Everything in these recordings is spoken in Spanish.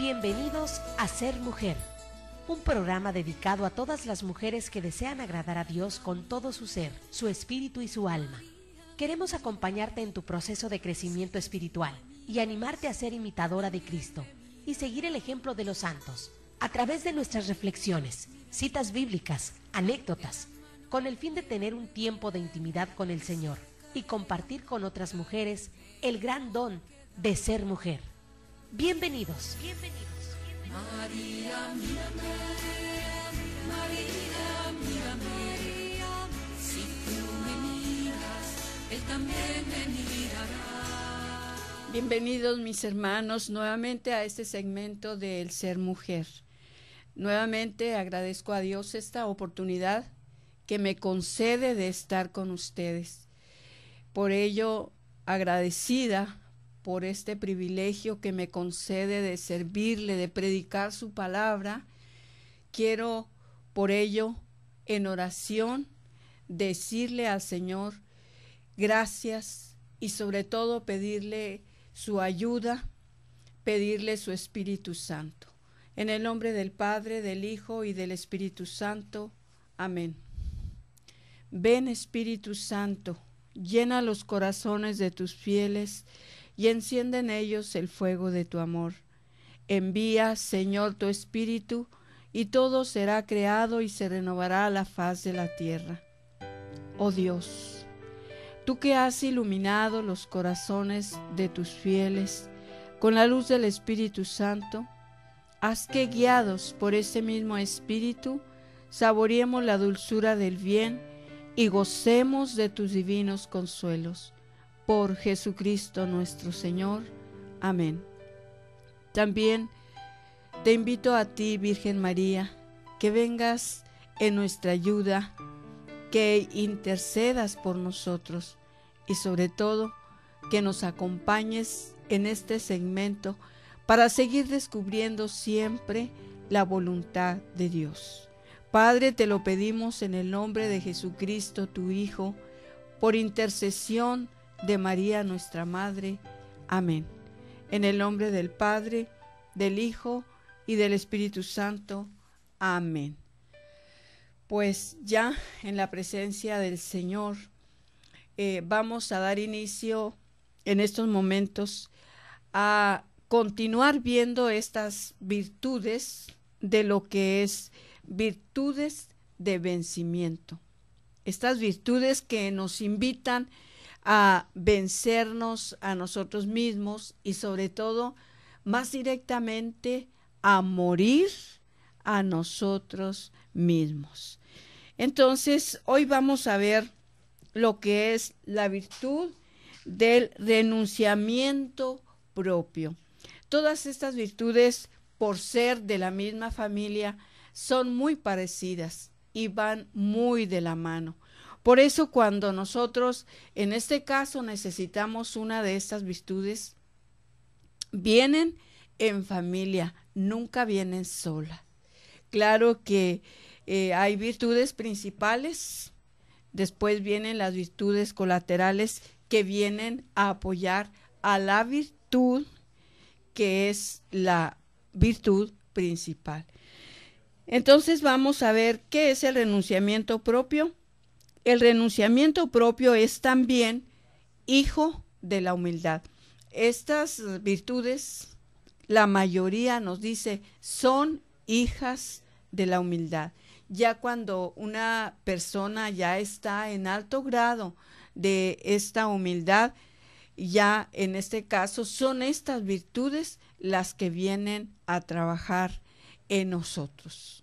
Bienvenidos a Ser Mujer, un programa dedicado a todas las mujeres que desean agradar a Dios con todo su ser, su espíritu y su alma. Queremos acompañarte en tu proceso de crecimiento espiritual y animarte a ser imitadora de Cristo y seguir el ejemplo de los santos a través de nuestras reflexiones, citas bíblicas, anécdotas, con el fin de tener un tiempo de intimidad con el Señor y compartir con otras mujeres el gran don de ser mujer. Bienvenidos. Bienvenidos. María, mírame, María, mírame. Si tú me Él también me mirará. Bienvenidos mis hermanos nuevamente a este segmento del el Ser Mujer. Nuevamente agradezco a Dios esta oportunidad que me concede de estar con ustedes. Por ello, agradecida por este privilegio que me concede de servirle, de predicar su palabra. Quiero por ello, en oración, decirle al Señor gracias y sobre todo pedirle su ayuda, pedirle su Espíritu Santo. En el nombre del Padre, del Hijo y del Espíritu Santo. Amén. Ven Espíritu Santo, llena los corazones de tus fieles y enciende en ellos el fuego de tu amor. Envía, Señor, tu Espíritu, y todo será creado y se renovará la faz de la tierra. Oh Dios, tú que has iluminado los corazones de tus fieles con la luz del Espíritu Santo, haz que guiados por ese mismo Espíritu saboreemos la dulzura del bien y gocemos de tus divinos consuelos por Jesucristo nuestro Señor. Amén. También te invito a ti, Virgen María, que vengas en nuestra ayuda, que intercedas por nosotros y sobre todo que nos acompañes en este segmento para seguir descubriendo siempre la voluntad de Dios. Padre, te lo pedimos en el nombre de Jesucristo, tu Hijo, por intercesión de María nuestra Madre. Amén. En el nombre del Padre, del Hijo y del Espíritu Santo. Amén. Pues ya en la presencia del Señor eh, vamos a dar inicio en estos momentos a continuar viendo estas virtudes de lo que es virtudes de vencimiento. Estas virtudes que nos invitan a vencernos a nosotros mismos y sobre todo, más directamente, a morir a nosotros mismos. Entonces, hoy vamos a ver lo que es la virtud del renunciamiento propio. Todas estas virtudes, por ser de la misma familia, son muy parecidas y van muy de la mano. Por eso cuando nosotros, en este caso, necesitamos una de estas virtudes, vienen en familia, nunca vienen sola. Claro que eh, hay virtudes principales, después vienen las virtudes colaterales que vienen a apoyar a la virtud que es la virtud principal. Entonces vamos a ver qué es el renunciamiento propio el renunciamiento propio es también hijo de la humildad. Estas virtudes, la mayoría nos dice, son hijas de la humildad. Ya cuando una persona ya está en alto grado de esta humildad, ya en este caso son estas virtudes las que vienen a trabajar en nosotros.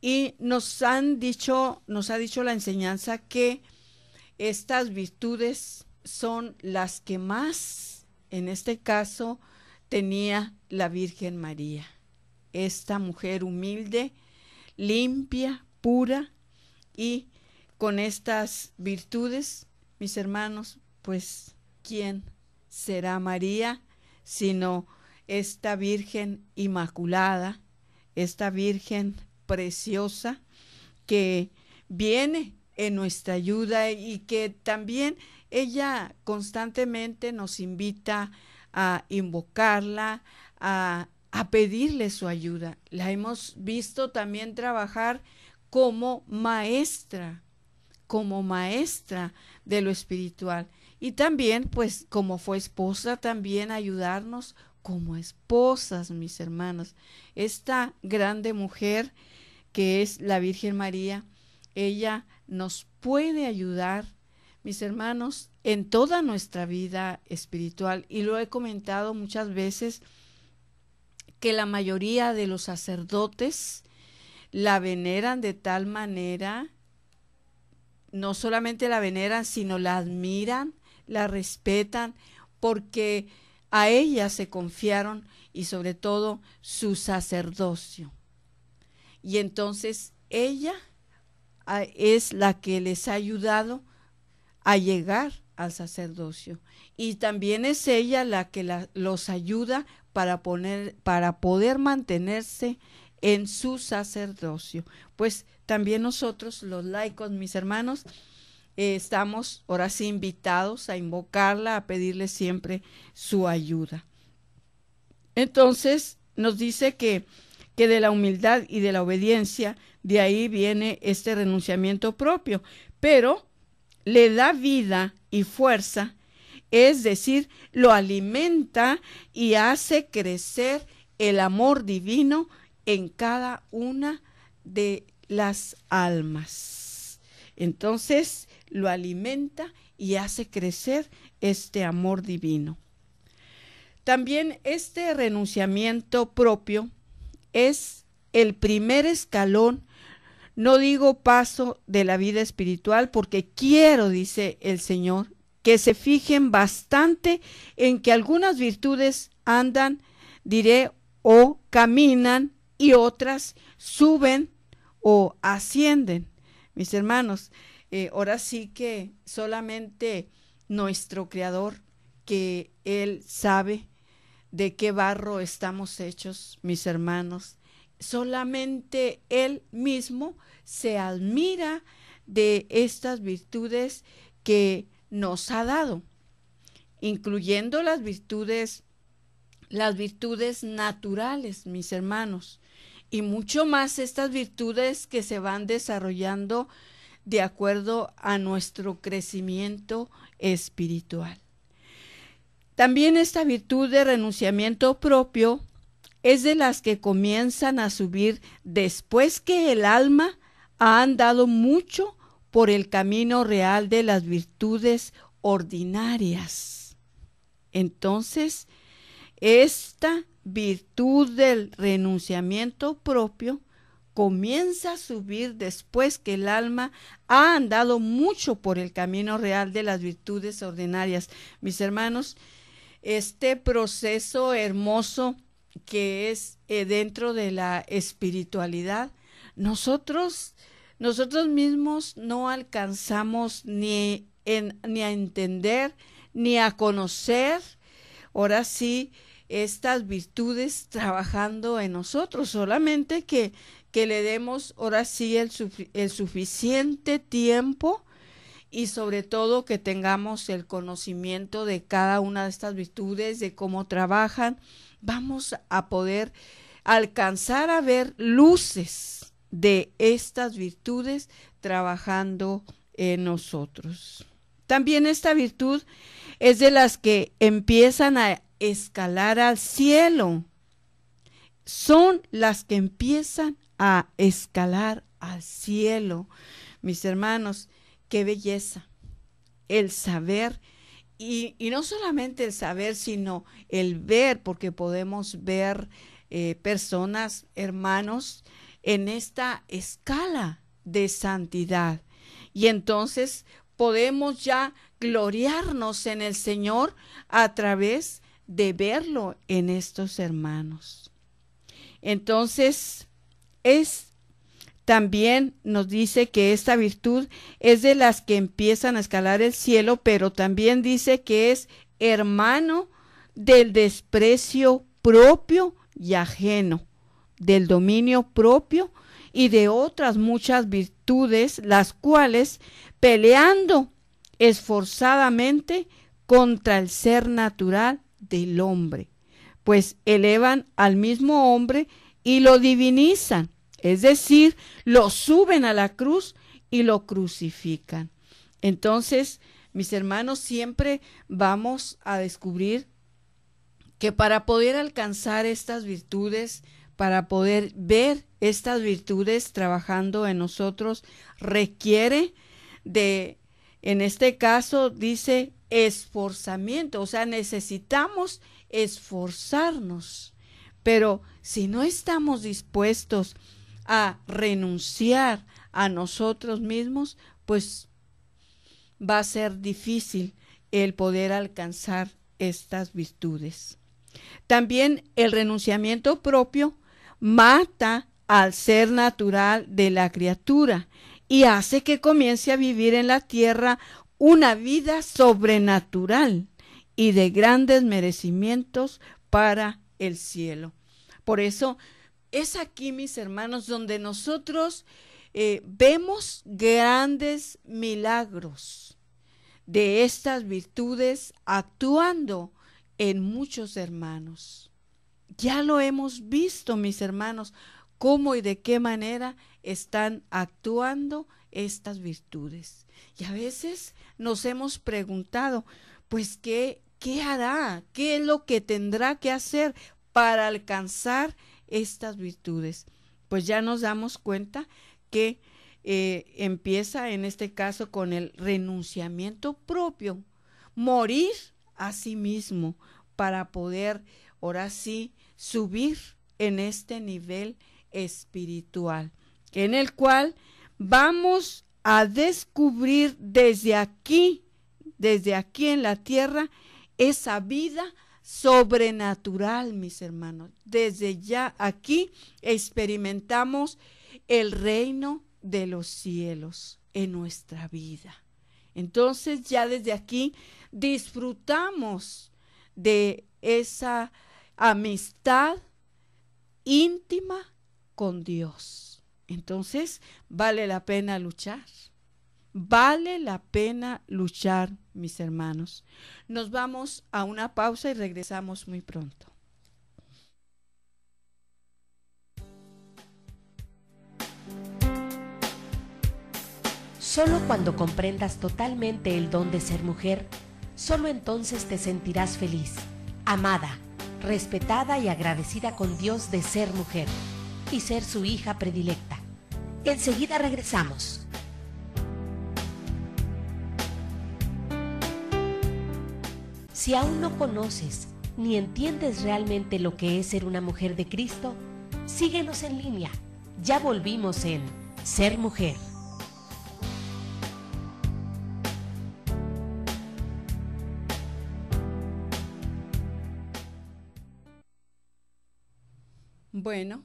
Y nos han dicho, nos ha dicho la enseñanza que estas virtudes son las que más, en este caso, tenía la Virgen María. Esta mujer humilde, limpia, pura y con estas virtudes, mis hermanos, pues, ¿quién será María sino esta Virgen Inmaculada, esta Virgen preciosa que viene en nuestra ayuda y que también ella constantemente nos invita a invocarla, a, a pedirle su ayuda. La hemos visto también trabajar como maestra, como maestra de lo espiritual. Y también, pues, como fue esposa, también ayudarnos como esposas, mis hermanos. Esta grande mujer que es la Virgen María. Ella nos puede ayudar, mis hermanos, en toda nuestra vida espiritual. Y lo he comentado muchas veces que la mayoría de los sacerdotes la veneran de tal manera, no solamente la veneran, sino la admiran, la respetan, porque a ella se confiaron y sobre todo su sacerdocio. Y entonces ella ah, es la que les ha ayudado a llegar al sacerdocio. Y también es ella la que los ayuda para, poner, para poder mantenerse en su sacerdocio. Pues también nosotros, los laicos, mis hermanos, eh, estamos ahora sí invitados a invocarla, a pedirle siempre su ayuda. Entonces, nos dice que que de la humildad y de la obediencia, de ahí viene este renunciamiento propio, pero le da vida y fuerza, es decir, lo alimenta y hace crecer el amor divino en cada una de las almas. Entonces lo alimenta y hace crecer este amor divino. También este renunciamiento propio es el primer escalón, no digo paso de la vida espiritual, porque quiero, dice el Señor, que se fijen bastante en que algunas virtudes andan, diré, o caminan y otras suben o ascienden. Mis hermanos, eh, ahora sí que solamente nuestro Creador, que Él sabe de qué barro estamos hechos, mis hermanos. Solamente Él mismo se admira de estas virtudes que nos ha dado, incluyendo las virtudes, las virtudes naturales, mis hermanos, y mucho más estas virtudes que se van desarrollando de acuerdo a nuestro crecimiento espiritual. También esta virtud de renunciamiento propio es de las que comienzan a subir después que el alma ha andado mucho por el camino real de las virtudes ordinarias. Entonces, esta virtud del renunciamiento propio comienza a subir después que el alma ha andado mucho por el camino real de las virtudes ordinarias. Mis hermanos, este proceso hermoso que es eh, dentro de la espiritualidad, nosotros, nosotros mismos no alcanzamos ni, ni a entender ni a conocer, ahora sí, estas virtudes trabajando en nosotros, solamente que, que le demos ahora sí el, el suficiente tiempo y sobre todo que tengamos el conocimiento de cada una de estas virtudes, de cómo trabajan, vamos a poder alcanzar a ver luces de estas virtudes trabajando en nosotros. También esta virtud es de las que empiezan a escalar al cielo. Son las que empiezan a escalar al cielo. Mis hermanos, Qué belleza. El saber. Y, no solamente el saber, sino el ver, porque podemos ver eh, personas, hermanos, en esta escala de santidad. Y entonces podemos ya gloriarnos en el Señor a través de verlo en estos hermanos. Entonces, es también nos dice que esta virtud es de las que empiezan a escalar el cielo, pero también dice que es hermano del desprecio propio y ajeno, del dominio propio y de otras muchas virtudes, las cuales, peleando esforzadamente contra el ser natural del hombre, pues elevan al mismo hombre y lo divinizan es decir, lo suben a la cruz y lo crucifican. Entonces, mis hermanos, siempre vamos a descubrir que para poder alcanzar estas virtudes, para poder ver estas virtudes trabajando en nosotros, requiere de, en este caso, dice esforzamiento, o sea, necesitamos esforzarnos, pero si no estamos dispuestos a renunciar a nosotros mismos, pues va a ser difícil el poder alcanzar estas virtudes. También el renunciamiento propio mata al ser natural de la criatura y hace que comience a vivir en la tierra una vida sobrenatural y de grandes merecimientos para el cielo. Por eso es aquí, mis hermanos, donde nosotros eh, vemos grandes milagros de estas virtudes actuando en muchos hermanos. Ya lo hemos visto, mis hermanos, cómo y de qué manera están actuando estas virtudes. Y a veces nos hemos preguntado, pues, ¿qué, qué hará? ¿Qué es lo que tendrá que hacer para alcanzar estas virtudes, pues ya nos damos cuenta que eh, empieza en este caso con el renunciamiento propio, morir a sí mismo para poder ahora sí subir en este nivel espiritual, en el cual vamos a descubrir desde aquí, desde aquí en la tierra, esa vida sobrenatural, mis hermanos. Desde ya aquí experimentamos el reino de los cielos en nuestra vida. Entonces ya desde aquí disfrutamos de esa amistad íntima con Dios. Entonces vale la pena luchar. Vale la pena luchar mis hermanos. Nos vamos a una pausa y regresamos muy pronto. Solo cuando comprendas totalmente el don de ser mujer, solo entonces te sentirás feliz, amada, respetada y agradecida con Dios de ser mujer y ser su hija predilecta. Enseguida regresamos. Si aún no conoces ni entiendes realmente lo que es ser una mujer de Cristo, síguenos en línea. Ya volvimos en Ser Mujer. Bueno,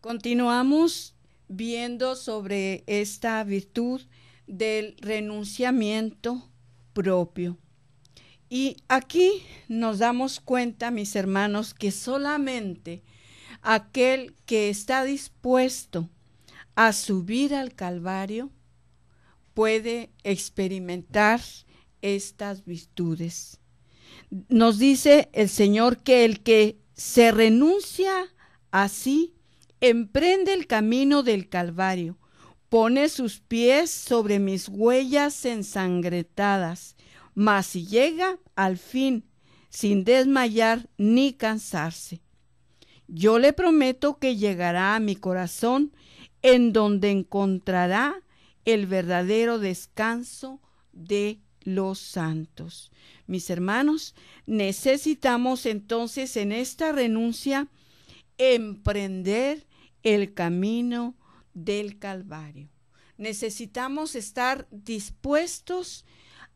continuamos viendo sobre esta virtud del renunciamiento propio. Y aquí nos damos cuenta, mis hermanos, que solamente aquel que está dispuesto a subir al Calvario puede experimentar estas virtudes. Nos dice el Señor que el que se renuncia a sí, emprende el camino del Calvario, pone sus pies sobre mis huellas ensangretadas mas si llega al fin sin desmayar ni cansarse. Yo le prometo que llegará a mi corazón en donde encontrará el verdadero descanso de los santos. Mis hermanos, necesitamos entonces en esta renuncia emprender el camino del Calvario. Necesitamos estar dispuestos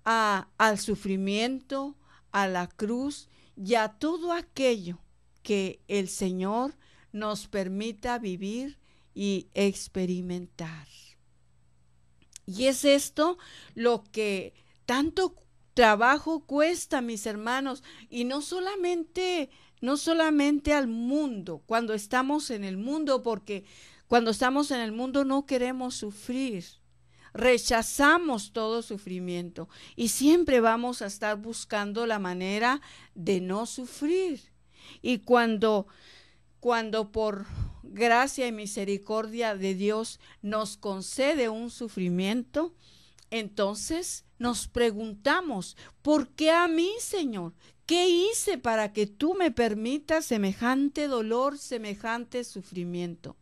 al sufrimiento, a la cruz y a todo aquello que el Señor nos permita vivir y experimentar. Y es esto lo que tanto trabajo cuesta, mis hermanos, y no solamente no solamente al mundo, cuando estamos en el mundo porque cuando estamos en el mundo no queremos sufrir, rechazamos todo sufrimiento y siempre vamos a estar buscando la manera de no sufrir. Y cuando, cuando por gracia y misericordia de Dios nos concede un sufrimiento, entonces nos preguntamos, ¿por qué a mí, Señor? ¿Qué hice para que tú me permitas semejante dolor, semejante sufrimiento?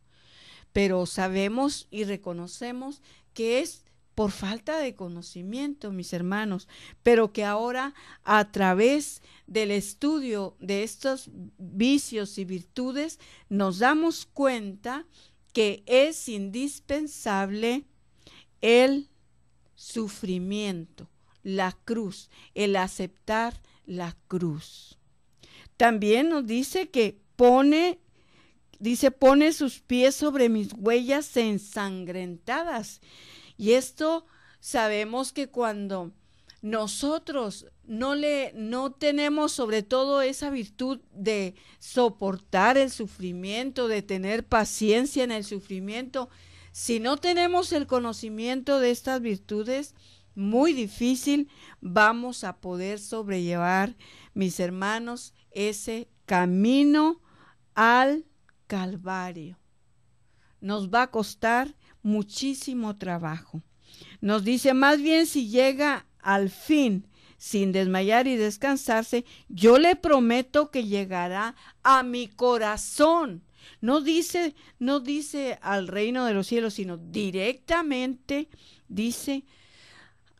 Pero sabemos y reconocemos que es por falta de conocimiento, mis hermanos, pero que ahora a través del estudio de estos vicios y virtudes nos damos cuenta que es indispensable el sufrimiento, la cruz, el aceptar la cruz. También nos dice que pone Dice, pone sus pies sobre mis huellas ensangrentadas. Y esto sabemos que cuando nosotros no le no tenemos sobre todo esa virtud de soportar el sufrimiento, de tener paciencia en el sufrimiento, si no tenemos el conocimiento de estas virtudes, muy difícil vamos a poder sobrellevar, mis hermanos, ese camino al calvario. Nos va a costar muchísimo trabajo. Nos dice, más bien si llega al fin sin desmayar y descansarse, yo le prometo que llegará a mi corazón. No dice, no dice al reino de los cielos, sino directamente dice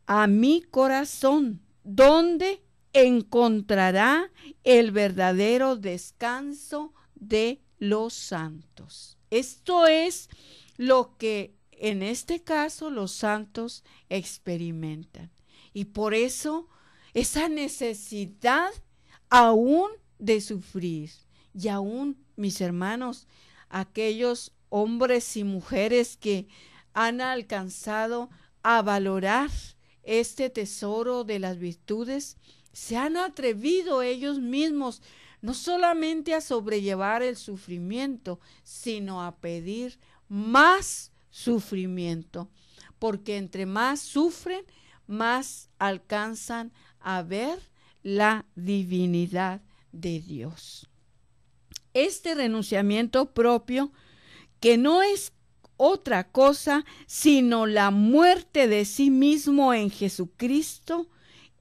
a mi corazón, donde encontrará el verdadero descanso de los santos. Esto es lo que en este caso los santos experimentan. Y por eso esa necesidad aún de sufrir. Y aún, mis hermanos, aquellos hombres y mujeres que han alcanzado a valorar este tesoro de las virtudes, se han atrevido ellos mismos no solamente a sobrellevar el sufrimiento, sino a pedir más sufrimiento, porque entre más sufren, más alcanzan a ver la divinidad de Dios. Este renunciamiento propio, que no es otra cosa sino la muerte de sí mismo en Jesucristo,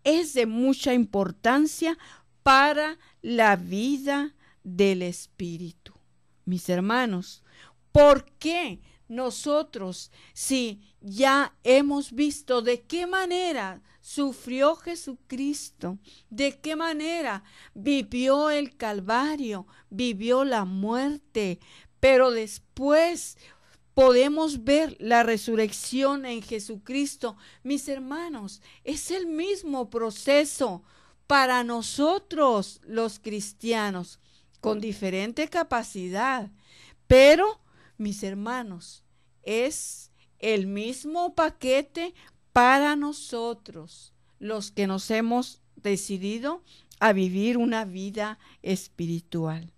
es de mucha importancia para la vida del Espíritu. Mis hermanos, ¿por qué nosotros, si ya hemos visto de qué manera sufrió Jesucristo, de qué manera vivió el Calvario, vivió la muerte, pero después podemos ver la resurrección en Jesucristo. Mis hermanos, es el mismo proceso para nosotros los cristianos, con diferente capacidad. Pero, mis hermanos, es el mismo paquete para nosotros, los que nos hemos decidido a vivir una vida espiritual.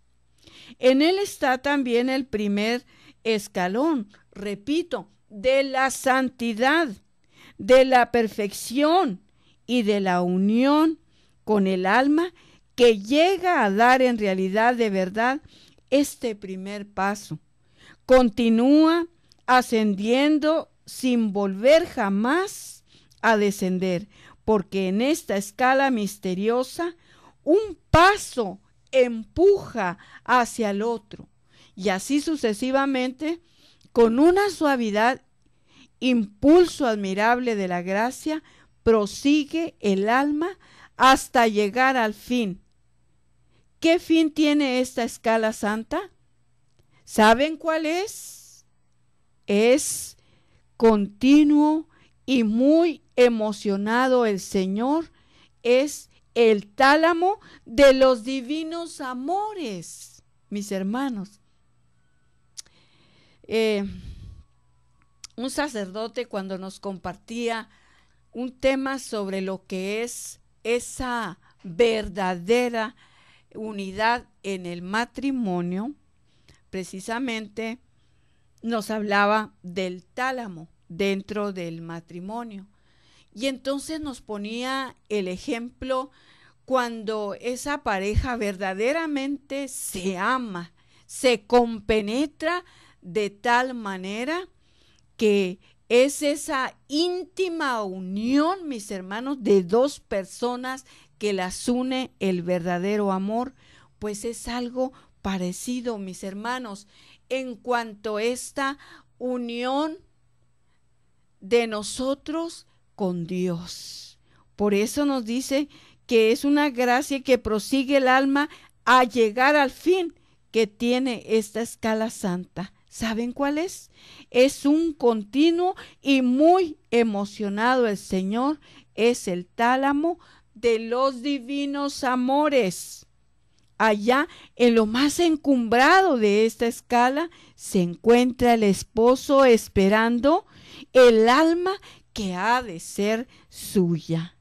En él está también el primer escalón, repito, de la santidad, de la perfección y de la unión con el alma que llega a dar en realidad de verdad este primer paso. Continúa ascendiendo sin volver jamás a descender, porque en esta escala misteriosa un paso empuja hacia el otro y así sucesivamente con una suavidad impulso admirable de la gracia prosigue el alma hasta llegar al fin. ¿Qué fin tiene esta escala santa? ¿Saben cuál es? Es continuo y muy emocionado el Señor, es el tálamo de los divinos amores, mis hermanos. Eh, un sacerdote cuando nos compartía un tema sobre lo que es esa verdadera unidad en el matrimonio, precisamente nos hablaba del tálamo dentro del matrimonio. Y entonces nos ponía el ejemplo cuando esa pareja verdaderamente se ama, se compenetra de tal manera que es esa íntima unión, mis hermanos, de dos personas que las une el verdadero amor, pues es algo parecido, mis hermanos, en cuanto a esta unión de nosotros con Dios. Por eso nos dice que es una gracia que prosigue el alma a llegar al fin que tiene esta escala santa. ¿Saben cuál es? Es un continuo y muy emocionado el Señor. Es el tálamo de los divinos amores. Allá, en lo más encumbrado de esta escala, se encuentra el esposo esperando el alma que ha de ser suya.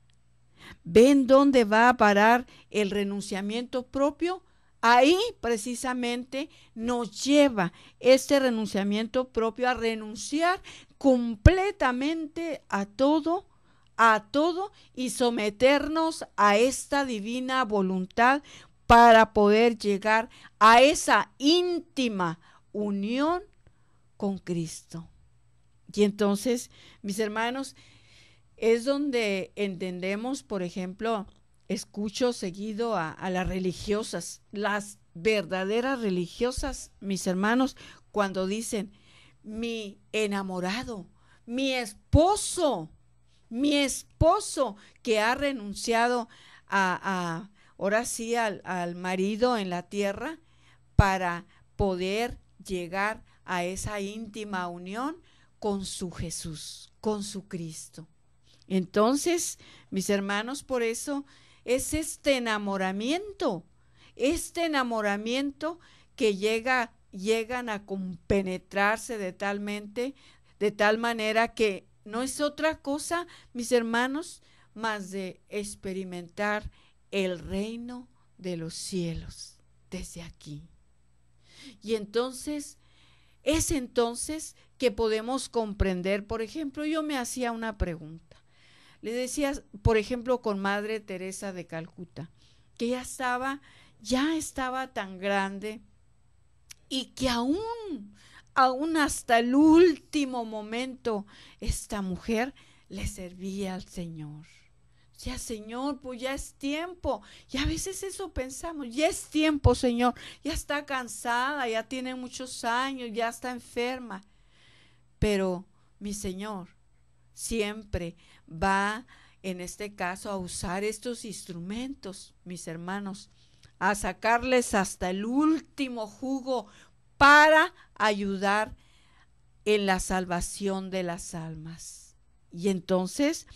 ¿Ven dónde va a parar el renunciamiento propio? Ahí precisamente nos lleva este renunciamiento propio a renunciar completamente a todo, a todo y someternos a esta divina voluntad para poder llegar a esa íntima unión con Cristo. Y entonces, mis hermanos, es donde entendemos, por ejemplo, escucho seguido a, las religiosas, las verdaderas religiosas, mis hermanos, cuando dicen, mi enamorado, mi esposo, mi esposo que ha renunciado a, ahora sí, al, al marido en la tierra para poder llegar a esa íntima unión con su Jesús, con su Cristo. Entonces, mis hermanos, por eso es este enamoramiento, este enamoramiento que llega, llegan a compenetrarse de tal de tal manera que no es otra cosa, mis hermanos, más de experimentar el reino de los cielos desde aquí. Y entonces, es entonces que podemos comprender, por ejemplo, yo me hacía una pregunta. Le decías, por ejemplo, con Madre Teresa de Calcuta, que ya estaba, ya estaba tan grande y que aún, aún hasta el último momento, esta mujer le servía al Señor. Ya, Señor, pues ya es tiempo. Y a veces eso pensamos, ya es tiempo, Señor. Ya está cansada, ya tiene muchos años, ya está enferma. Pero, mi Señor, siempre va en este caso a usar estos instrumentos, mis hermanos, a sacarles hasta el último jugo para ayudar en la salvación de las almas. Y entonces,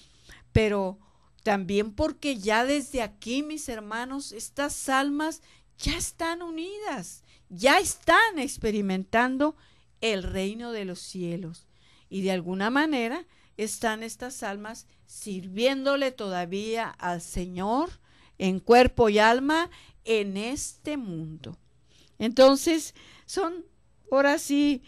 pero también porque ya desde aquí, mis hermanos, estas almas ya están unidas, ya están experimentando el reino de los cielos. Y de alguna manera, están estas almas sirviéndole todavía al Señor en cuerpo y alma en este mundo. Entonces, son ahora sí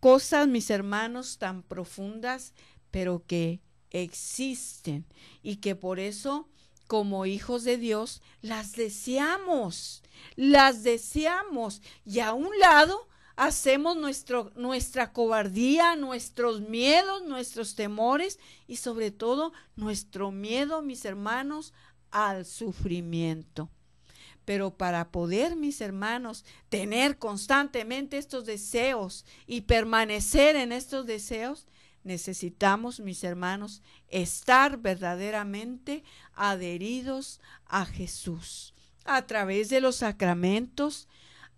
cosas, mis hermanos, tan profundas, pero que existen y que por eso, como hijos de Dios, las deseamos, las deseamos y a un lado hacemos nuestro, nuestra cobardía, nuestros miedos, nuestros temores y sobre todo nuestro miedo, mis hermanos, al sufrimiento. Pero para poder, mis hermanos, tener constantemente estos deseos y permanecer en estos deseos, necesitamos, mis hermanos, estar verdaderamente adheridos a Jesús a través de los sacramentos,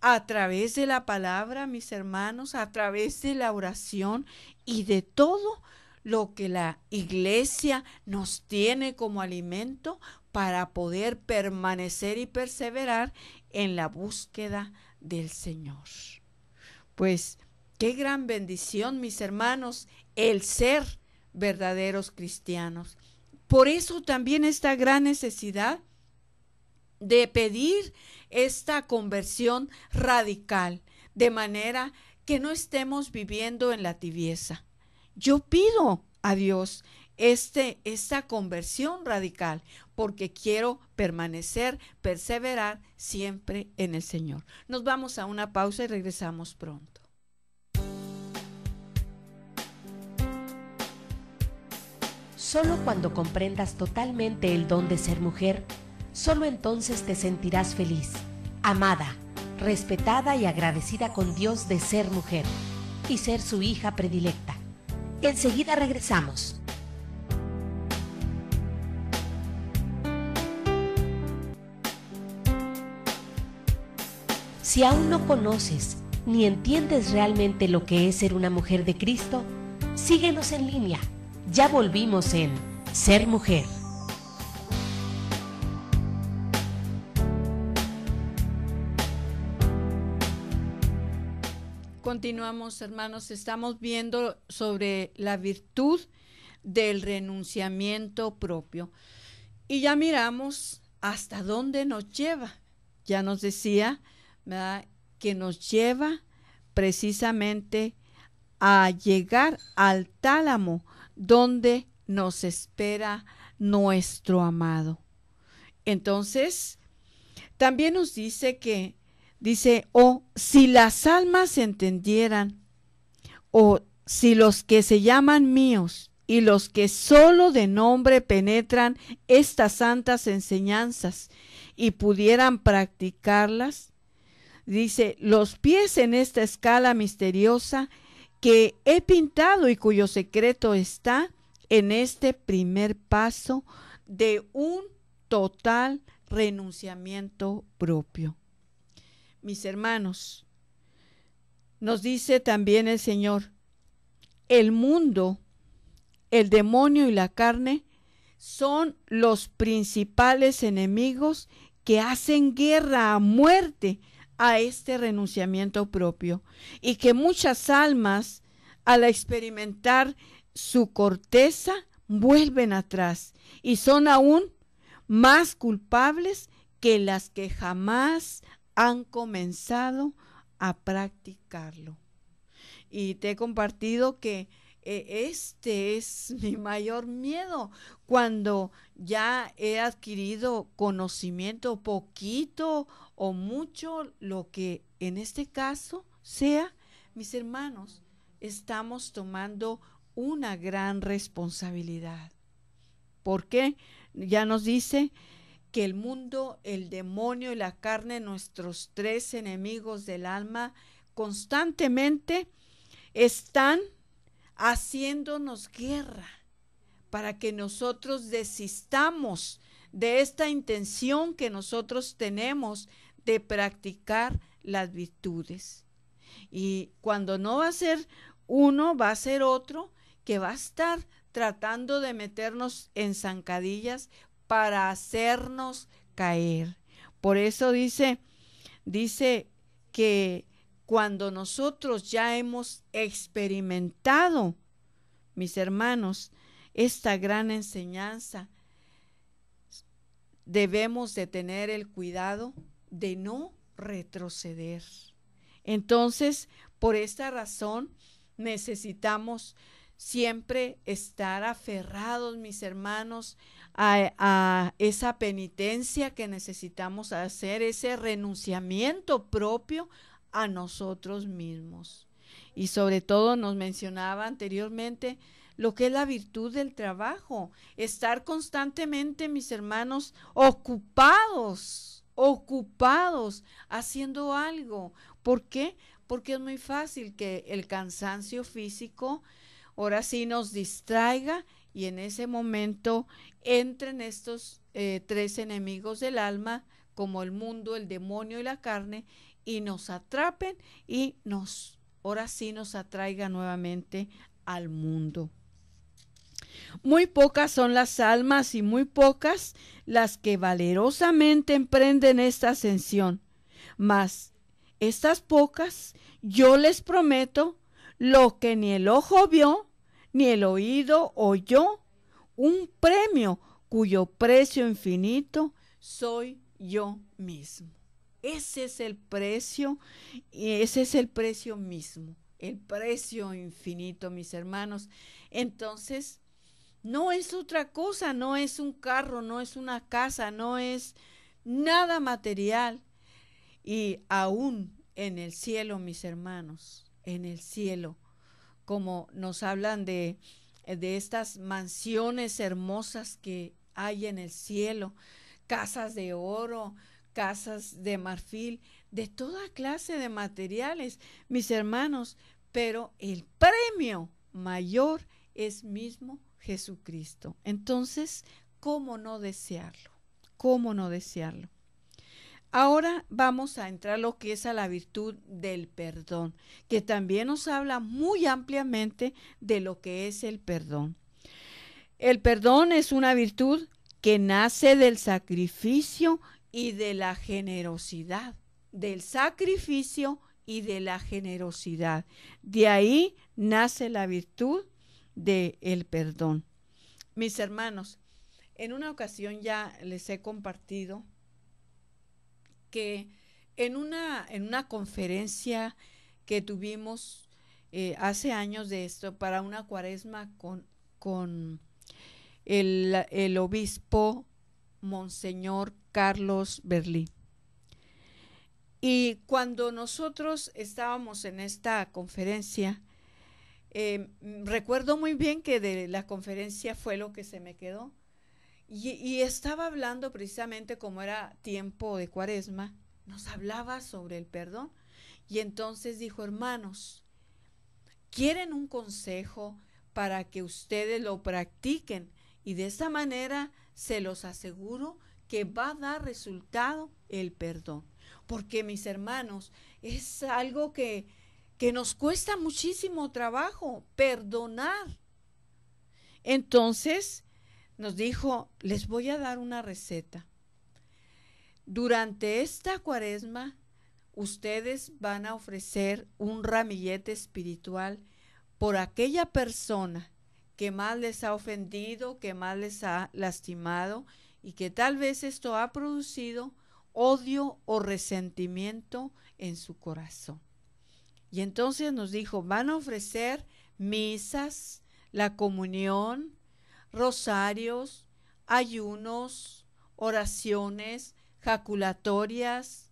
a través de la palabra, mis hermanos, a través de la oración y de todo lo que la iglesia nos tiene como alimento para poder permanecer y perseverar en la búsqueda del Señor. Pues qué gran bendición, mis hermanos, el ser verdaderos cristianos. Por eso también esta gran necesidad de pedir esta conversión radical, de manera que no estemos viviendo en la tibieza. Yo pido a Dios este, esta conversión radical, porque quiero permanecer, perseverar siempre en el Señor. Nos vamos a una pausa y regresamos pronto. Solo cuando comprendas totalmente el don de ser mujer, Solo entonces te sentirás feliz, amada, respetada y agradecida con Dios de ser mujer y ser su hija predilecta. Enseguida regresamos. Si aún no conoces ni entiendes realmente lo que es ser una mujer de Cristo, síguenos en línea. Ya volvimos en Ser Mujer. continuamos, hermanos, estamos viendo sobre la virtud del renunciamiento propio. Y ya miramos hasta dónde nos lleva. Ya nos decía ¿verdad? que nos lleva precisamente a llegar al tálamo donde nos espera nuestro amado. Entonces, también nos dice que Dice, o si las almas entendieran, o si los que se llaman míos y los que solo de nombre penetran estas santas enseñanzas y pudieran practicarlas, dice, los pies en esta escala misteriosa que he pintado y cuyo secreto está en este primer paso de un total renunciamiento propio mis hermanos, nos dice también el Señor, el mundo, el demonio y la carne son los principales enemigos que hacen guerra a muerte a este renunciamiento propio y que muchas almas al experimentar su corteza vuelven atrás y son aún más culpables que las que jamás han comenzado a practicarlo. Y te he compartido que eh, este es mi mayor miedo cuando ya he adquirido conocimiento poquito o mucho, lo que en este caso sea, mis hermanos, estamos tomando una gran responsabilidad. ¿Por qué? Ya nos dice que el mundo, el demonio y la carne, nuestros tres enemigos del alma, constantemente están haciéndonos guerra para que nosotros desistamos de esta intención que nosotros tenemos de practicar las virtudes. Y cuando no va a ser uno, va a ser otro que va a estar tratando de meternos en zancadillas para hacernos caer. Por eso dice, dice que cuando nosotros ya hemos experimentado, mis hermanos, esta gran enseñanza, debemos de tener el cuidado de no retroceder. Entonces, por esta razón, necesitamos siempre estar aferrados, mis hermanos, a, esa penitencia que necesitamos hacer, ese renunciamiento propio a nosotros mismos. Y sobre todo nos mencionaba anteriormente lo que es la virtud del trabajo, estar constantemente, mis hermanos, ocupados, ocupados haciendo algo. ¿Por qué? Porque es muy fácil que el cansancio físico ahora sí nos distraiga y en ese momento entren estos eh, tres enemigos del alma, como el mundo, el demonio y la carne, y nos atrapen y nos, ahora sí nos atraiga nuevamente al mundo. Muy pocas son las almas y muy pocas las que valerosamente emprenden esta ascensión. Mas estas pocas, yo les prometo lo que ni el ojo vio, ni el oído oyó un premio cuyo precio infinito soy yo mismo. Ese es el precio, ese es el precio mismo, el precio infinito, mis hermanos. Entonces, no es otra cosa, no es un carro, no es una casa, no es nada material. Y aún en el cielo, mis hermanos, en el cielo como nos hablan de, eh, de estas mansiones hermosas que hay en el cielo, casas de oro, casas de marfil, de toda clase de materiales, mis hermanos, pero el premio mayor es mismo Jesucristo. Entonces, ¿cómo no desearlo? ¿Cómo no desearlo? Ahora vamos a entrar lo que es a la virtud del perdón, que también nos habla muy ampliamente de lo que es el perdón. El perdón es una virtud que nace del sacrificio y de la generosidad, del sacrificio y de la generosidad. De ahí nace la virtud del perdón. Mis hermanos, en una ocasión ya les he compartido que en una, en una conferencia que tuvimos eh, hace años de esto para una cuaresma con, con el, obispo Monseñor Carlos Berlín. Y cuando nosotros estábamos en esta conferencia, eh, recuerdo muy bien que de la conferencia fue lo que se me quedó, y, estaba hablando precisamente como era tiempo de cuaresma, nos hablaba sobre el perdón. Y entonces dijo, hermanos, ¿quieren un consejo para que ustedes lo practiquen? Y de esa manera se los aseguro que va a dar resultado el perdón. Porque mis hermanos, es algo que, que nos cuesta muchísimo trabajo, perdonar. Entonces, nos dijo, les voy a dar una receta. Durante esta cuaresma, ustedes van a ofrecer un ramillete espiritual por aquella persona que más les ha ofendido, que más les ha lastimado y que tal vez esto ha producido odio o resentimiento en su corazón. Y entonces nos dijo, van a ofrecer misas, la comunión, rosarios, ayunos, oraciones, jaculatorias,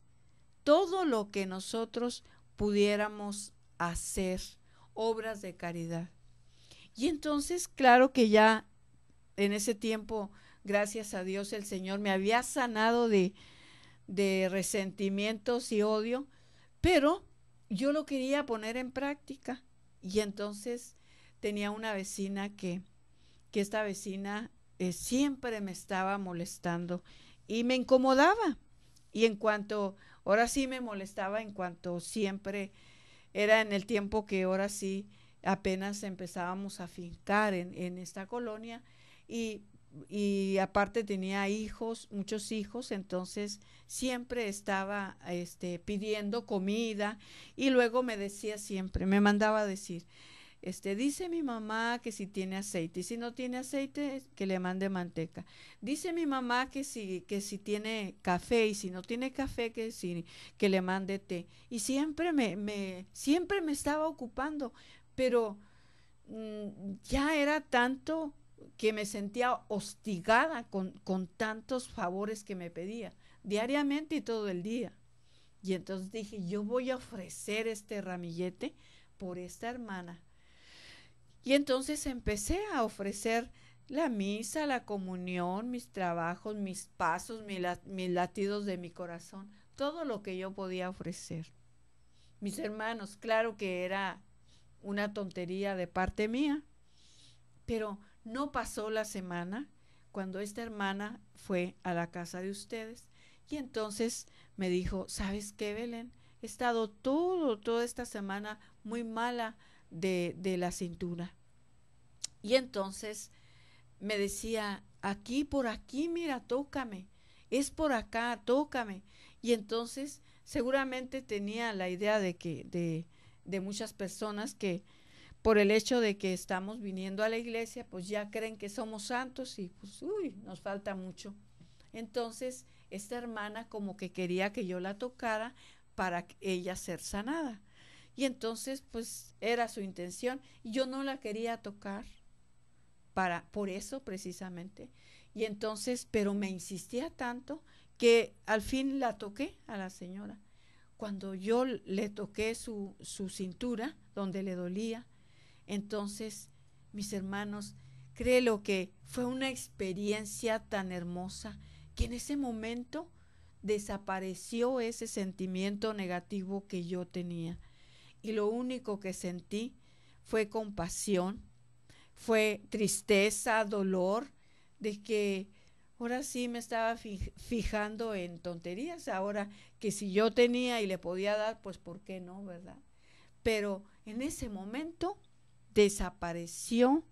todo lo que nosotros pudiéramos hacer, obras de caridad. Y entonces, claro que ya en ese tiempo, gracias a Dios, el Señor me había sanado de, de resentimientos y odio, pero yo lo quería poner en práctica. Y entonces tenía una vecina que que esta vecina eh, siempre me estaba molestando y me incomodaba. Y en cuanto, ahora sí me molestaba, en cuanto siempre era en el tiempo que ahora sí apenas empezábamos a fincar en, en esta colonia y, y, aparte tenía hijos, muchos hijos, entonces siempre estaba este, pidiendo comida y luego me decía siempre, me mandaba a decir, este, dice mi mamá que si tiene aceite, y si no tiene aceite, que le mande manteca. Dice mi mamá que si, que si tiene café, y si no tiene café, que, si, que le mande té. Y siempre me, me siempre me estaba ocupando, pero mm, ya era tanto que me sentía hostigada con, con tantos favores que me pedía, diariamente y todo el día. Y entonces dije, yo voy a ofrecer este ramillete por esta hermana y entonces empecé a ofrecer la misa, la comunión, mis trabajos, mis pasos, mis, latidos de mi corazón, todo lo que yo podía ofrecer. Mis hermanos, claro que era una tontería de parte mía, pero no pasó la semana cuando esta hermana fue a la casa de ustedes y entonces me dijo, ¿sabes qué, Belén? He estado todo, toda esta semana muy mala de, de la cintura. Y entonces me decía, aquí, por aquí, mira, tócame, es por acá, tócame. Y entonces seguramente tenía la idea de que, de, de muchas personas que por el hecho de que estamos viniendo a la iglesia, pues ya creen que somos santos y pues, uy, nos falta mucho. Entonces, esta hermana como que quería que yo la tocara para ella ser sanada. Y entonces, pues era su intención. Y yo no la quería tocar por eso precisamente. Y entonces, pero me insistía tanto que al fin la toqué a la señora. Cuando yo le toqué su, su cintura, donde le dolía, entonces, mis hermanos, créelo que fue una experiencia tan hermosa que en ese momento desapareció ese sentimiento negativo que yo tenía. Y lo único que sentí fue compasión fue tristeza, dolor, de que ahora sí me estaba fijando en tonterías, ahora que si yo tenía y le podía dar, pues ¿por qué no, verdad? Pero en ese momento desapareció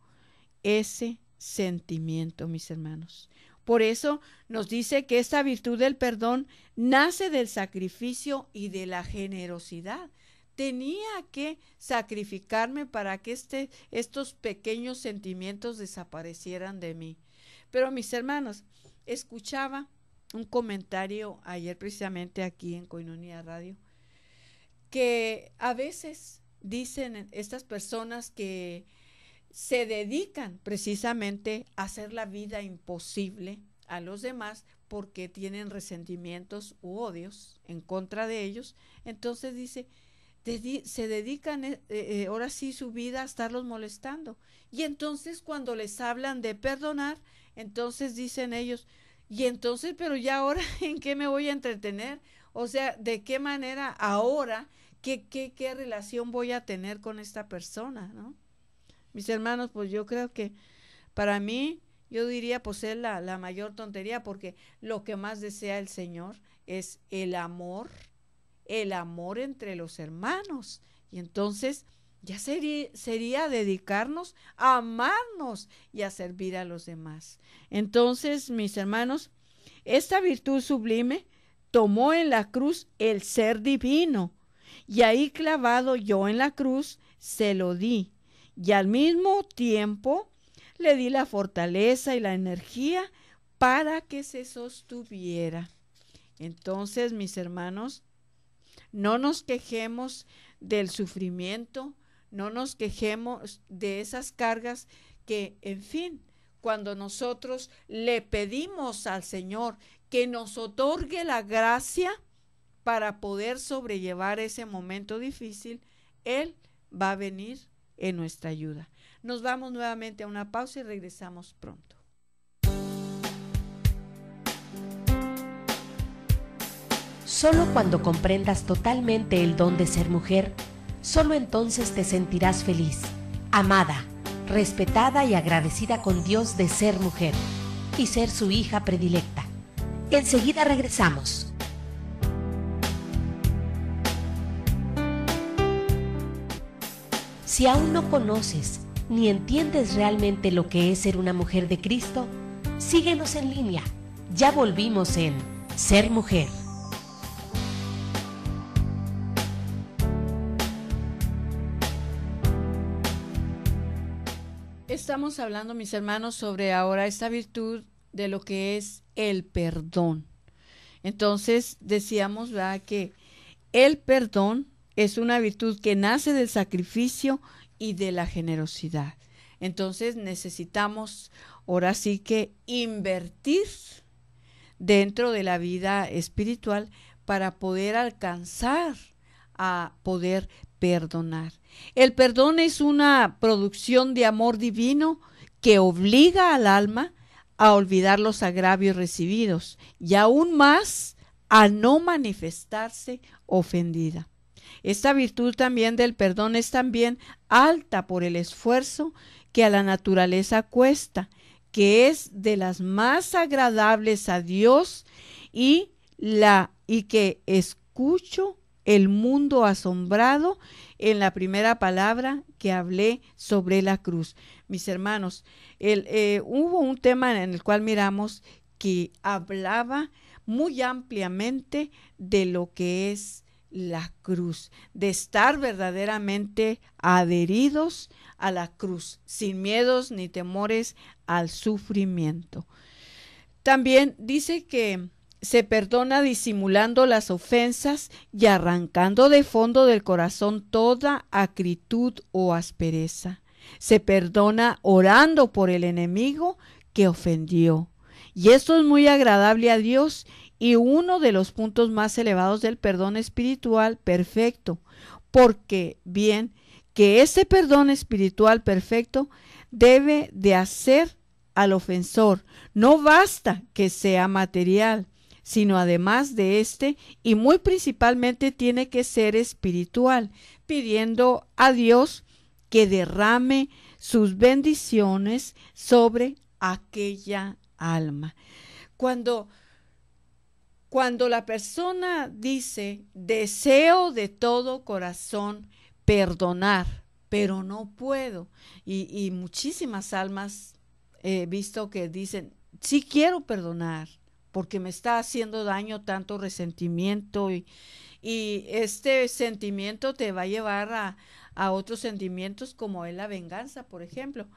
ese sentimiento, mis hermanos. Por eso nos dice que esta virtud del perdón nace del sacrificio y de la generosidad tenía que sacrificarme para que este, estos pequeños sentimientos desaparecieran de mí. Pero mis hermanos, escuchaba un comentario ayer precisamente aquí en Coinonía Radio, que a veces dicen estas personas que se dedican precisamente a hacer la vida imposible a los demás porque tienen resentimientos u odios en contra de ellos. Entonces dice, se dedican eh, eh, ahora sí su vida a estarlos molestando. Y entonces cuando les hablan de perdonar, entonces dicen ellos, y entonces, pero ya ahora, ¿en qué me voy a entretener? O sea, ¿de qué manera ahora, qué, qué, qué relación voy a tener con esta persona? ¿no? Mis hermanos, pues yo creo que para mí, yo diría, pues es la, la mayor tontería, porque lo que más desea el Señor es el amor el amor entre los hermanos. Y entonces ya sería, dedicarnos a amarnos y a servir a los demás. Entonces, mis hermanos, esta virtud sublime tomó en la cruz el ser divino y ahí clavado yo en la cruz se lo di y al mismo tiempo le di la fortaleza y la energía para que se sostuviera. Entonces, mis hermanos, no nos quejemos del sufrimiento, no nos quejemos de esas cargas que, en fin, cuando nosotros le pedimos al Señor que nos otorgue la gracia para poder sobrellevar ese momento difícil, Él va a venir en nuestra ayuda. Nos vamos nuevamente a una pausa y regresamos pronto. Solo cuando comprendas totalmente el don de ser mujer, solo entonces te sentirás feliz, amada, respetada y agradecida con Dios de ser mujer y ser su hija predilecta. Enseguida regresamos. Si aún no conoces ni entiendes realmente lo que es ser una mujer de Cristo, síguenos en línea. Ya volvimos en Ser Mujer. estamos hablando, mis hermanos, sobre ahora esta virtud de lo que es el perdón. Entonces, decíamos ¿verdad? que el perdón es una virtud que nace del sacrificio y de la generosidad. Entonces, necesitamos ahora sí que invertir dentro de la vida espiritual para poder alcanzar a poder perdonar. El perdón es una producción de amor divino que obliga al alma a olvidar los agravios recibidos y aún más a no manifestarse ofendida. Esta virtud también del perdón es también alta por el esfuerzo que a la naturaleza cuesta, que es de las más agradables a Dios y la y que escucho el mundo asombrado en la primera palabra que hablé sobre la cruz. Mis hermanos, eh, hubo un tema en el cual miramos que hablaba muy ampliamente de lo que es la cruz, de estar verdaderamente adheridos a la cruz, sin miedos ni temores al sufrimiento. También dice que se perdona disimulando las ofensas y arrancando de fondo del corazón toda acritud o aspereza. Se perdona orando por el enemigo que ofendió. Y esto es muy agradable a Dios y uno de los puntos más elevados del perdón espiritual perfecto, porque bien que ese perdón espiritual perfecto debe de hacer al ofensor. No basta que sea material sino además de este y muy principalmente tiene que ser espiritual, pidiendo a Dios que derrame sus bendiciones sobre aquella alma. Cuando cuando la persona dice deseo de todo corazón perdonar, pero no puedo, y, muchísimas almas he visto que dicen, sí quiero perdonar, porque me está haciendo daño tanto resentimiento y, y este sentimiento te va a llevar a, a, otros sentimientos como es la venganza, por ejemplo.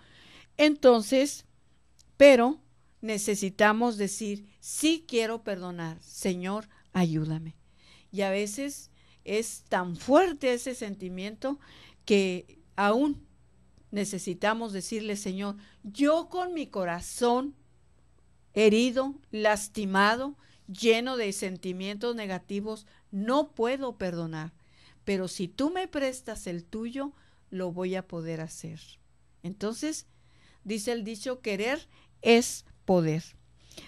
Entonces, pero necesitamos decir, sí quiero perdonar, Señor, ayúdame. Y a veces es tan fuerte ese sentimiento que aún necesitamos decirle, Señor, yo con mi corazón herido, lastimado, lleno de sentimientos negativos, no puedo perdonar. Pero si tú me prestas el tuyo, lo voy a poder hacer. Entonces, dice el dicho, querer es poder.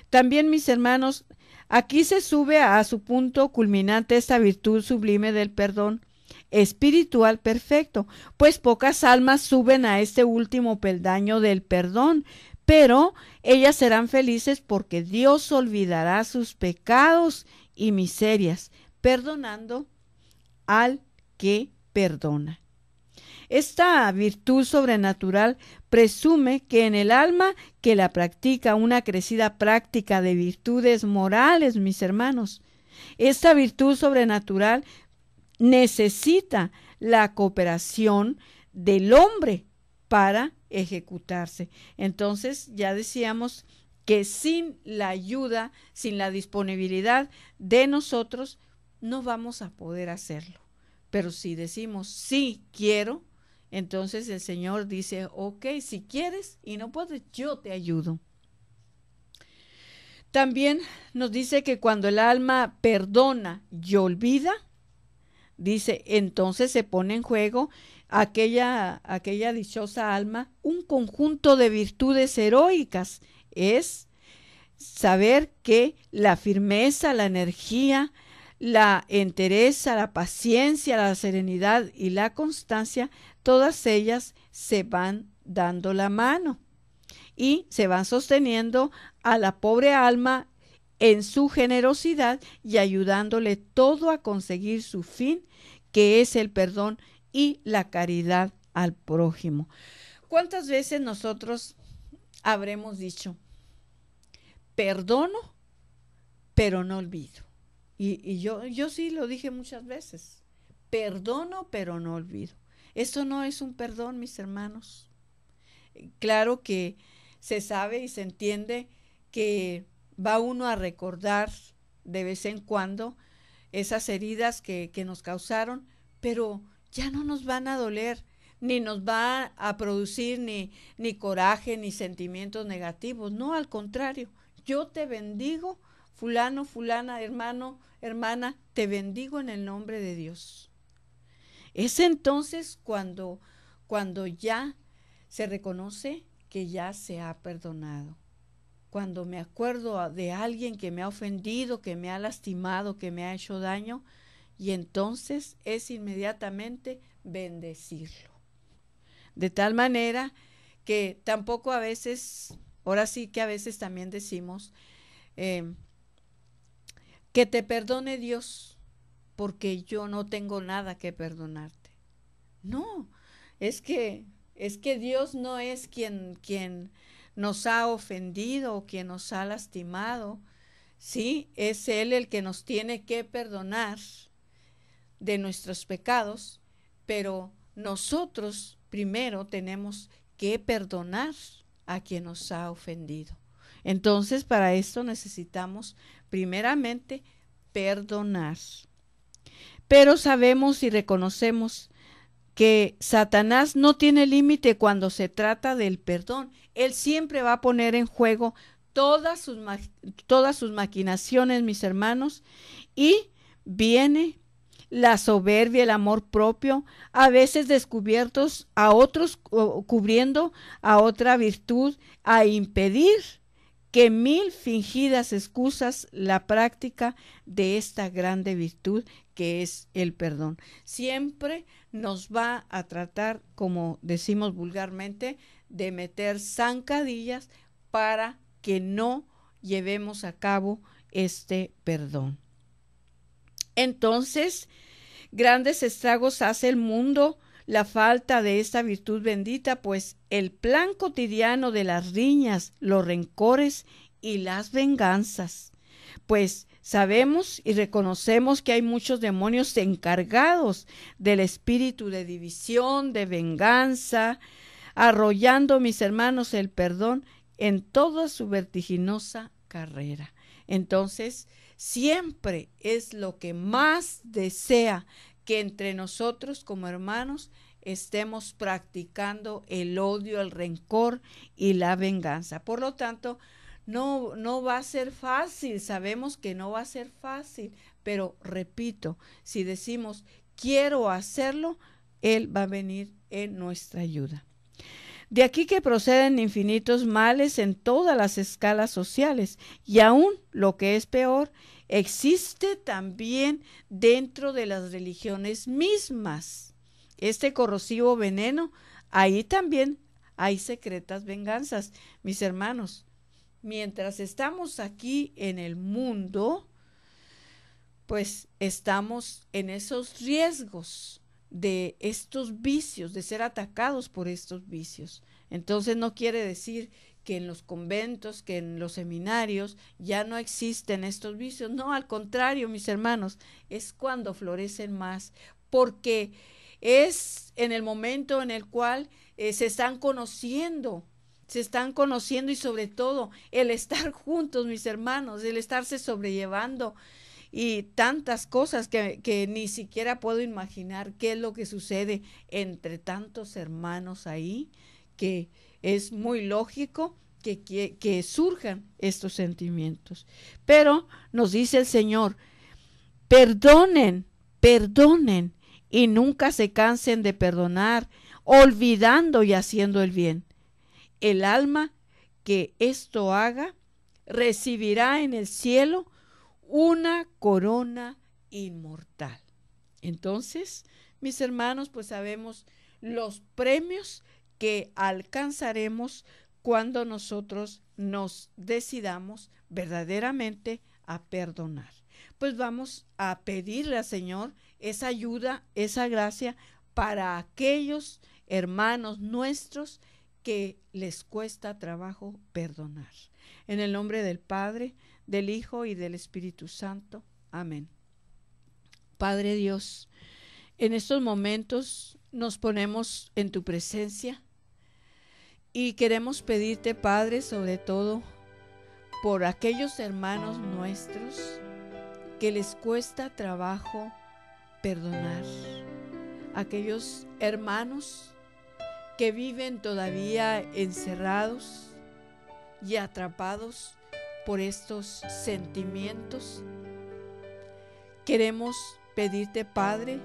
También, mis hermanos, aquí se sube a su punto culminante esta virtud sublime del perdón espiritual perfecto, pues pocas almas suben a este último peldaño del perdón, pero ellas serán felices porque Dios olvidará sus pecados y miserias, perdonando al que perdona. Esta virtud sobrenatural presume que en el alma que la practica una crecida práctica de virtudes morales, mis hermanos. Esta virtud sobrenatural necesita la cooperación del hombre para ejecutarse. Entonces, ya decíamos que sin la ayuda, sin la disponibilidad de nosotros, no vamos a poder hacerlo. Pero si decimos, sí quiero, entonces el Señor dice, ok, si quieres y no puedes, yo te ayudo. También nos dice que cuando el alma perdona y olvida, dice, entonces se pone en juego aquella, aquella dichosa alma un conjunto de virtudes heroicas. Es saber que la firmeza, la energía, la entereza, la paciencia, la serenidad y la constancia, todas ellas se van dando la mano y se van sosteniendo a la pobre alma en su generosidad y ayudándole todo a conseguir su fin, que es el perdón y la caridad al prójimo. ¿Cuántas veces nosotros habremos dicho, perdono, pero no olvido? Y, yo, yo sí lo dije muchas veces, perdono, pero no olvido. Esto no es un perdón, mis hermanos. Claro que se sabe y se entiende que va uno a recordar de vez en cuando esas heridas que nos causaron, pero ya no nos van a doler, ni nos va a producir ni, ni coraje, ni sentimientos negativos. No, al contrario, yo te bendigo, fulano, fulana, hermano, hermana, te bendigo en el nombre de Dios. Es entonces cuando, cuando ya se reconoce que ya se ha perdonado. Cuando me acuerdo de alguien que me ha ofendido, que me ha lastimado, que me ha hecho daño, y entonces es inmediatamente bendecirlo. De tal manera que tampoco a veces, ahora sí que a veces también decimos, em, que te perdone Dios, porque yo no tengo nada que perdonarte. No, es que, es que Dios no es quien, quien nos ha ofendido o quien nos ha lastimado. Sí, es Él el que nos tiene que perdonar de nuestros pecados, pero nosotros primero tenemos que perdonar a quien nos ha ofendido. Entonces, para esto necesitamos primeramente perdonar. Pero sabemos y reconocemos que Satanás no tiene límite cuando se trata del perdón. Él siempre va a poner en juego todas sus, todas sus maquinaciones, mis hermanos, y viene la soberbia, el amor propio, a veces descubiertos a otros, cubriendo a otra virtud, a impedir que mil fingidas excusas la práctica de esta grande virtud que es el perdón. Siempre nos va a tratar, como decimos vulgarmente, de meter zancadillas para que no llevemos a cabo este perdón. Entonces, grandes estragos hace el mundo la falta de esta virtud bendita, pues el plan cotidiano de las riñas, los rencores y las venganzas. Pues sabemos y reconocemos que hay muchos demonios encargados del espíritu de división, de venganza, arrollando, mis hermanos, el perdón en toda su vertiginosa carrera. Entonces, siempre es lo que más desea que entre nosotros como hermanos estemos practicando el odio, el rencor y la venganza. Por lo tanto, no, no va a ser fácil, sabemos que no va a ser fácil, pero repito, si decimos quiero hacerlo, Él va a venir en nuestra ayuda. De aquí que proceden infinitos males en todas las escalas sociales y aún lo que es peor, existe también dentro de las religiones mismas. Este corrosivo veneno, ahí también hay secretas venganzas, mis hermanos. Mientras estamos aquí en el mundo, pues estamos en esos riesgos de estos vicios, de ser atacados por estos vicios. Entonces no quiere decir que en los conventos, que en los seminarios ya no existen estos vicios. No, al contrario, mis hermanos, es cuando florecen más, porque es en el momento en el cual eh, se están conociendo, se están conociendo y sobre todo el estar juntos, mis hermanos, el estarse sobrellevando, y tantas cosas que, ni siquiera puedo imaginar qué es lo que sucede entre tantos hermanos ahí, que es muy lógico que, que, que surjan estos sentimientos. Pero nos dice el Señor, perdonen, perdonen y nunca se cansen de perdonar, olvidando y haciendo el bien. El alma que esto haga recibirá en el cielo una corona inmortal. Entonces, mis hermanos, pues sabemos los premios que alcanzaremos cuando nosotros nos decidamos verdaderamente a perdonar. Pues vamos a pedirle al Señor esa ayuda, esa gracia para aquellos hermanos nuestros que les cuesta trabajo perdonar. En el nombre del Padre, del Hijo y del Espíritu Santo. Amén. Padre Dios, en estos momentos nos ponemos en tu presencia y queremos pedirte, Padre, sobre todo por aquellos hermanos nuestros que les cuesta trabajo perdonar, aquellos hermanos viven todavía encerrados y atrapados por estos sentimientos. Queremos pedirte, Padre,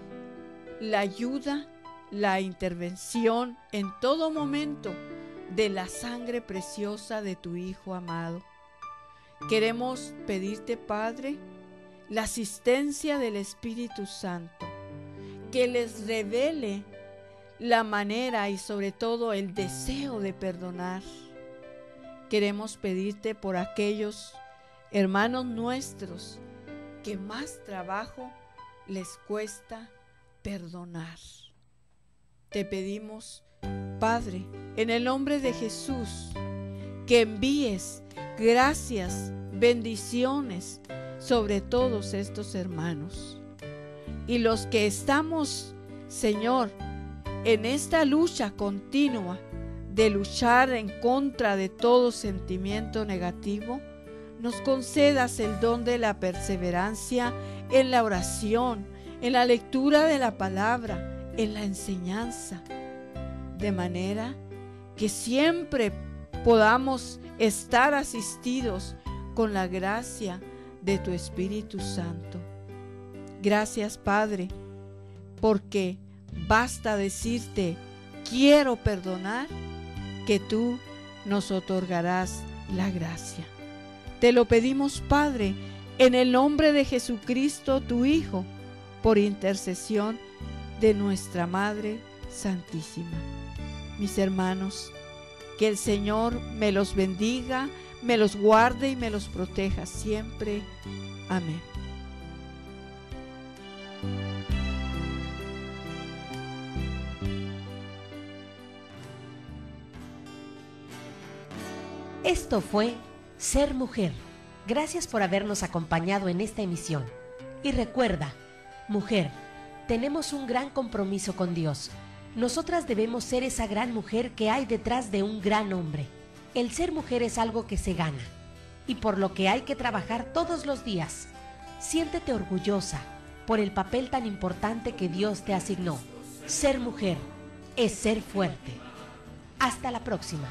la ayuda, la intervención en todo momento de la sangre preciosa de tu Hijo amado. Queremos pedirte, Padre, la asistencia del Espíritu Santo, que les revele la manera y sobre todo el deseo de perdonar. Queremos pedirte por aquellos hermanos nuestros que más trabajo les cuesta perdonar. Te pedimos, Padre, en el nombre de Jesús, que envíes gracias, bendiciones sobre todos estos hermanos. Y los que estamos, Señor, en esta lucha continua de luchar en contra de todo sentimiento negativo, nos concedas el don de la perseverancia en la oración, en la lectura de la palabra, en la enseñanza, de manera que siempre podamos estar asistidos con la gracia de tu Espíritu Santo. Gracias Padre, porque Basta decirte, quiero perdonar, que tú nos otorgarás la gracia. Te lo pedimos, Padre, en el nombre de Jesucristo, tu Hijo, por intercesión de nuestra Madre Santísima. Mis hermanos, que el Señor me los bendiga, me los guarde y me los proteja siempre. Amén. Esto fue Ser Mujer. Gracias por habernos acompañado en esta emisión. Y recuerda, mujer, tenemos un gran compromiso con Dios. Nosotras debemos ser esa gran mujer que hay detrás de un gran hombre. El ser mujer es algo que se gana y por lo que hay que trabajar todos los días. Siéntete orgullosa por el papel tan importante que Dios te asignó. Ser mujer es ser fuerte. Hasta la próxima.